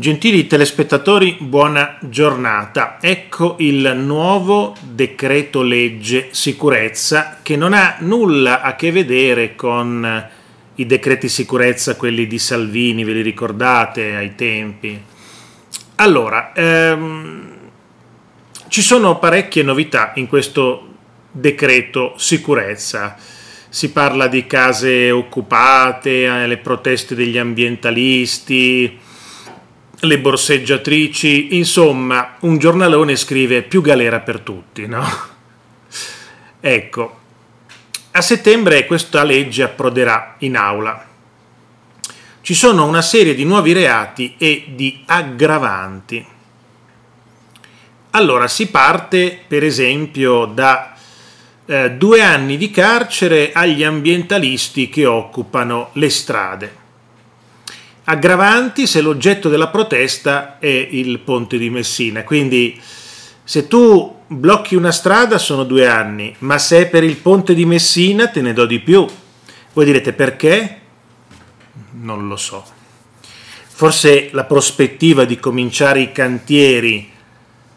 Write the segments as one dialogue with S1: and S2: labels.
S1: Gentili telespettatori, buona giornata. Ecco il nuovo decreto legge sicurezza che non ha nulla a che vedere con eh, i decreti sicurezza, quelli di Salvini, ve li ricordate ai tempi? Allora, ehm, ci sono parecchie novità in questo decreto sicurezza si parla di case occupate, eh, le proteste degli ambientalisti, le borseggiatrici, insomma, un giornalone scrive più galera per tutti, no? Ecco, a settembre questa legge approderà in aula. Ci sono una serie di nuovi reati e di aggravanti. Allora, si parte per esempio da eh, due anni di carcere agli ambientalisti che occupano le strade aggravanti se l'oggetto della protesta è il ponte di Messina. Quindi se tu blocchi una strada sono due anni, ma se è per il ponte di Messina te ne do di più. Voi direte perché? Non lo so. Forse la prospettiva di cominciare i cantieri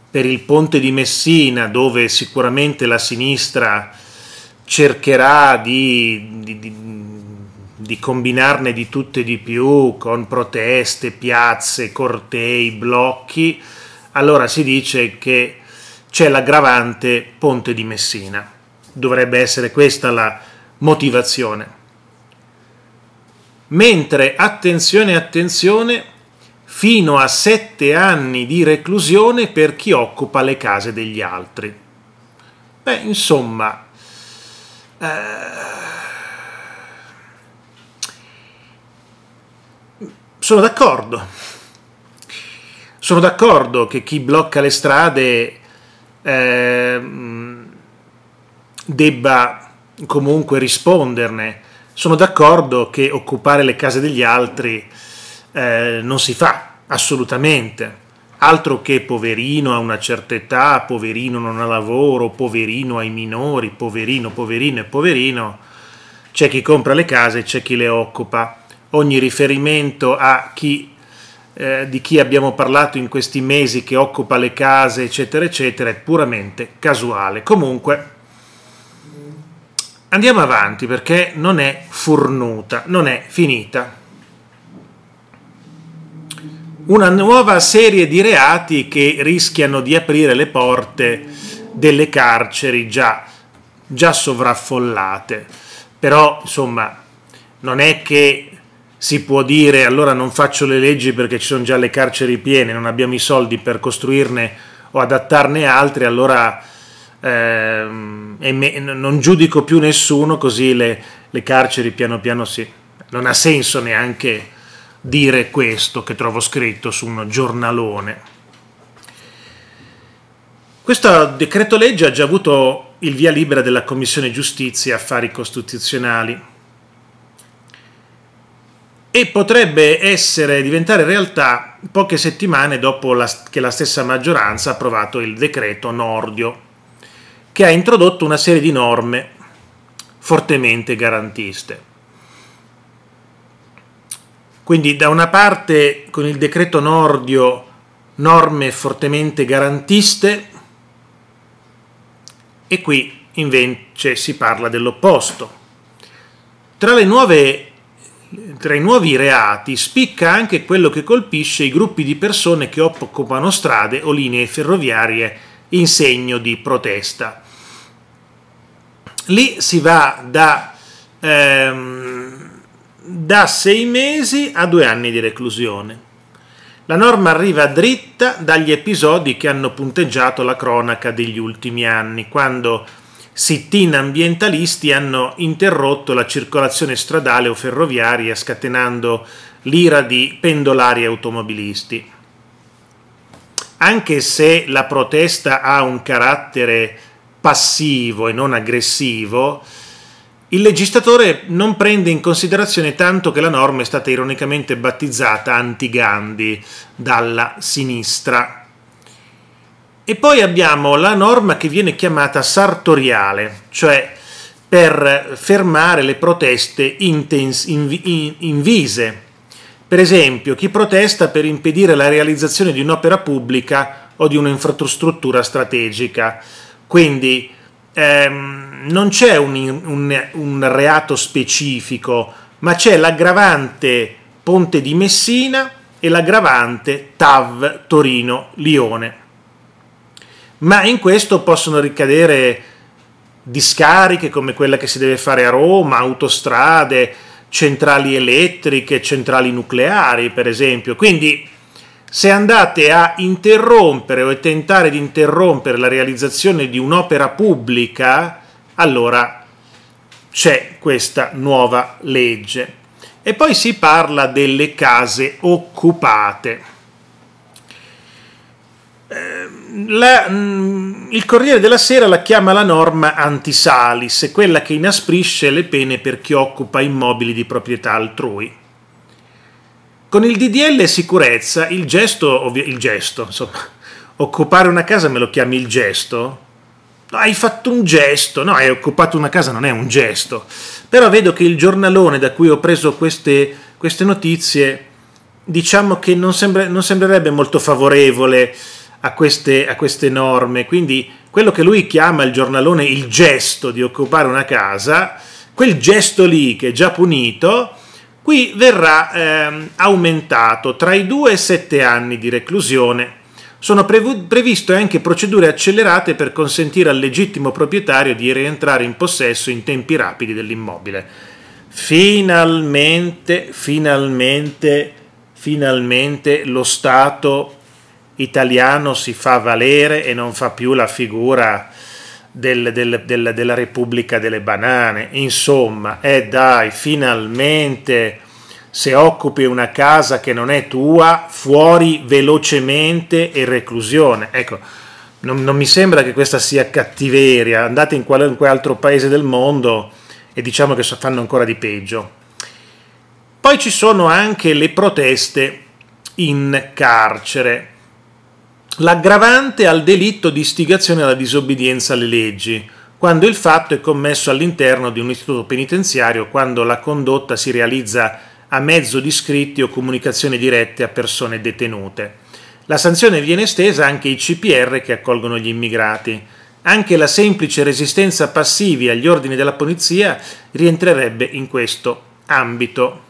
S1: per il ponte di Messina, dove sicuramente la sinistra cercherà di, di, di di combinarne di tutte e di più con proteste, piazze, cortei, blocchi, allora si dice che c'è l'aggravante Ponte di Messina. Dovrebbe essere questa la motivazione. Mentre, attenzione, attenzione, fino a sette anni di reclusione per chi occupa le case degli altri. Beh, insomma, eh sono d'accordo. Sono d'accordo che chi blocca le strade eh, debba comunque risponderne. Sono d'accordo che occupare le case degli altri eh, non si fa assolutamente. Altro che poverino a una certa età, poverino non ha lavoro, poverino ai minori, poverino, poverino e poverino. C'è chi compra le case e c'è chi le occupa ogni riferimento a chi eh, di chi abbiamo parlato in questi mesi che occupa le case, eccetera, eccetera, è puramente casuale. Comunque, andiamo avanti perché non è fornuta, non è finita. Una nuova serie di reati che rischiano di aprire le porte delle carceri già, già sovraffollate. Però, insomma, non è che si può dire allora non faccio le leggi perché ci sono già le carceri piene, non abbiamo i soldi per costruirne o adattarne altre, allora ehm, me, non giudico più nessuno così le, le carceri piano piano si... Non ha senso neanche dire questo che trovo scritto su un giornalone. Questo decreto legge ha già avuto il via libera della Commissione Giustizia e Affari Costituzionali e potrebbe essere, diventare realtà poche settimane dopo la, che la stessa maggioranza ha approvato il decreto Nordio, che ha introdotto una serie di norme fortemente garantiste. Quindi da una parte con il decreto Nordio norme fortemente garantiste e qui invece si parla dell'opposto. Tra le nuove tra i nuovi reati spicca anche quello che colpisce i gruppi di persone che occupano strade o linee ferroviarie in segno di protesta. Lì si va da, ehm, da sei mesi a due anni di reclusione. La norma arriva dritta dagli episodi che hanno punteggiato la cronaca degli ultimi anni, quando sit-in ambientalisti hanno interrotto la circolazione stradale o ferroviaria scatenando l'ira di pendolari e automobilisti. Anche se la protesta ha un carattere passivo e non aggressivo, il legislatore non prende in considerazione tanto che la norma è stata ironicamente battezzata anti-Gandhi dalla sinistra e poi abbiamo la norma che viene chiamata sartoriale, cioè per fermare le proteste intens- invise. Per esempio, chi protesta per impedire la realizzazione di un'opera pubblica o di un'infrastruttura strategica. Quindi ehm, non c'è un, un, un reato specifico, ma c'è l'aggravante Ponte di Messina e l'aggravante TAV Torino-Lione ma in questo possono ricadere discariche come quella che si deve fare a Roma, autostrade, centrali elettriche, centrali nucleari, per esempio. Quindi se andate a interrompere o a tentare di interrompere la realizzazione di un'opera pubblica, allora c'è questa nuova legge. E poi si parla delle case occupate la, mm, il Corriere della Sera la chiama la norma antisalis, quella che inasprisce le pene per chi occupa immobili di proprietà altrui. Con il DDL sicurezza, il gesto, il gesto, insomma, occupare una casa me lo chiami il gesto? hai fatto un gesto, no, hai occupato una casa, non è un gesto. Però vedo che il giornalone da cui ho preso queste, queste notizie, diciamo che non, sembra, non sembrerebbe molto favorevole a queste, a queste norme. Quindi quello che lui chiama il giornalone il gesto di occupare una casa, quel gesto lì che è già punito, qui verrà eh, aumentato tra i 2 e i 7 anni di reclusione. Sono previste anche procedure accelerate per consentire al legittimo proprietario di rientrare in possesso in tempi rapidi dell'immobile. Finalmente, finalmente, finalmente lo Stato italiano si fa valere e non fa più la figura del, del, del, della Repubblica delle Banane. Insomma, e eh dai, finalmente se occupi una casa che non è tua, fuori velocemente e reclusione. Ecco, non, non mi sembra che questa sia cattiveria. Andate in qualunque altro paese del mondo e diciamo che fanno ancora di peggio. Poi ci sono anche le proteste in carcere l'aggravante al delitto di istigazione alla disobbedienza alle leggi, quando il fatto è commesso all'interno di un istituto penitenziario, quando la condotta si realizza a mezzo di scritti o comunicazioni dirette a persone detenute. La sanzione viene estesa anche ai CPR che accolgono gli immigrati. Anche la semplice resistenza passivi agli ordini della polizia rientrerebbe in questo ambito.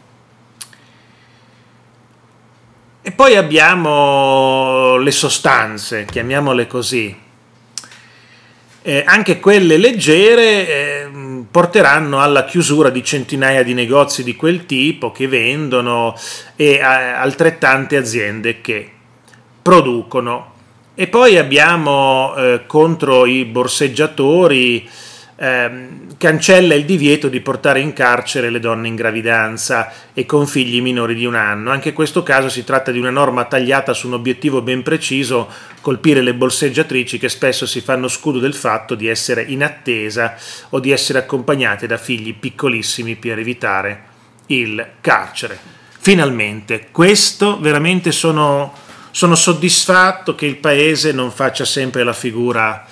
S1: E poi abbiamo le sostanze, chiamiamole così, eh, anche quelle leggere eh, porteranno alla chiusura di centinaia di negozi di quel tipo che vendono e altrettante aziende che producono. E poi abbiamo eh, contro i borseggiatori ehm, cancella il divieto di portare in carcere le donne in gravidanza e con figli minori di un anno. Anche in questo caso si tratta di una norma tagliata su un obiettivo ben preciso, colpire le bolseggiatrici che spesso si fanno scudo del fatto di essere in attesa o di essere accompagnate da figli piccolissimi per evitare il carcere. Finalmente, questo veramente sono sono soddisfatto che il paese non faccia sempre la figura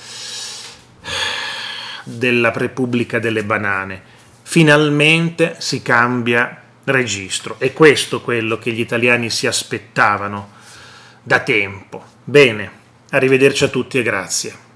S1: della Repubblica delle Banane. Finalmente si cambia registro. È questo quello che gli italiani si aspettavano da tempo. Bene, arrivederci a tutti e grazie.